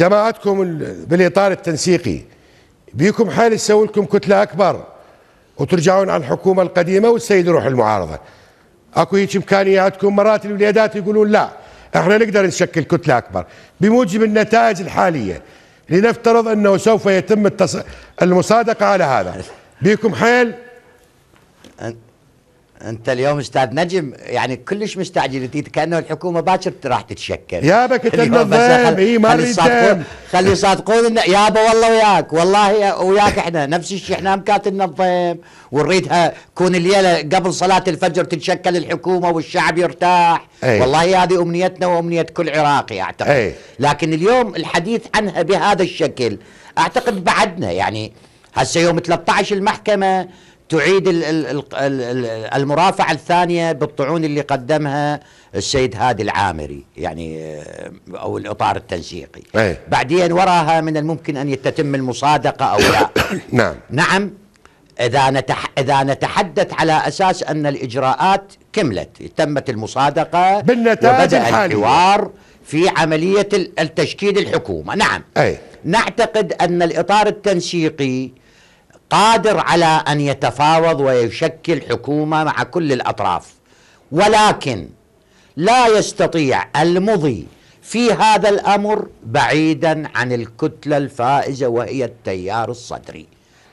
جماعتكم بالاطار التنسيقي بيكم حال تسوي لكم كتله اكبر وترجعون على الحكومه القديمه والسيد يروح المعارضه اكو هيك امكانياتكم مرات الوليدات يقولون لا احنا نقدر نشكل كتله اكبر بموجب النتائج الحاليه لنفترض انه سوف يتم المصادقه على هذا بيكم حيل انت اليوم استاذ نجم يعني كلش مستعجل كانه الحكومه باكر راح تتشكل يا بك تنظم اي ما خلي صادقون إن... يا يابا والله وياك والله وياك احنا نفس الشيء احنا مكات تنظم ونريدها كون الليله قبل صلاه الفجر تتشكل الحكومه والشعب يرتاح أي. والله هذه امنيتنا وامنيه كل عراقي اعتقد أي. لكن اليوم الحديث عنها بهذا الشكل اعتقد بعدنا يعني هسه يوم 13 المحكمه تعيد المرافعة الثانية بالطعون اللي قدمها السيد هادي العامري يعني آه، أو الإطار التنسيقي إيه. بعدين وراها من الممكن أن تتم المصادقة أو لا نعم نعم إذا, نتح إذا نتحدث على أساس أن الإجراءات كملت تمت المصادقة بالنتائج وبدأ الحالية. الحوار في عملية التشكيل الحكومة نعم أي. نعتقد أن الإطار التنسيقي قادر على ان يتفاوض ويشكل حكومه مع كل الاطراف ولكن لا يستطيع المضي في هذا الامر بعيدا عن الكتله الفائزه وهي التيار الصدري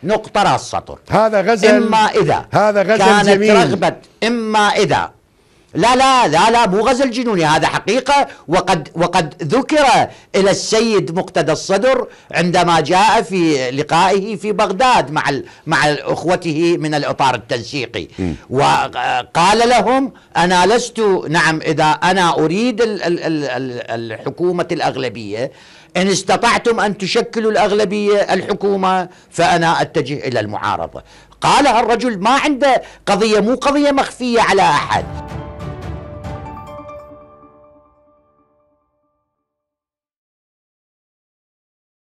نقطه راس سطر هذا غزل اما اذا هذا غزل كانت جميل. رغبه اما اذا لا لا لا لا مو غزل جنوني هذا حقيقة وقد وقد ذكر إلى السيد مقتدى الصدر عندما جاء في لقائه في بغداد مع مع أخوته من الإطار التنسيقي وقال لهم أنا لست نعم إذا أنا أريد ال ال ال الحكومة الأغلبية إن استطعتم أن تشكلوا الأغلبية الحكومة فأنا أتجه إلى المعارضة قالها الرجل ما عنده قضية مو قضية مخفية على أحد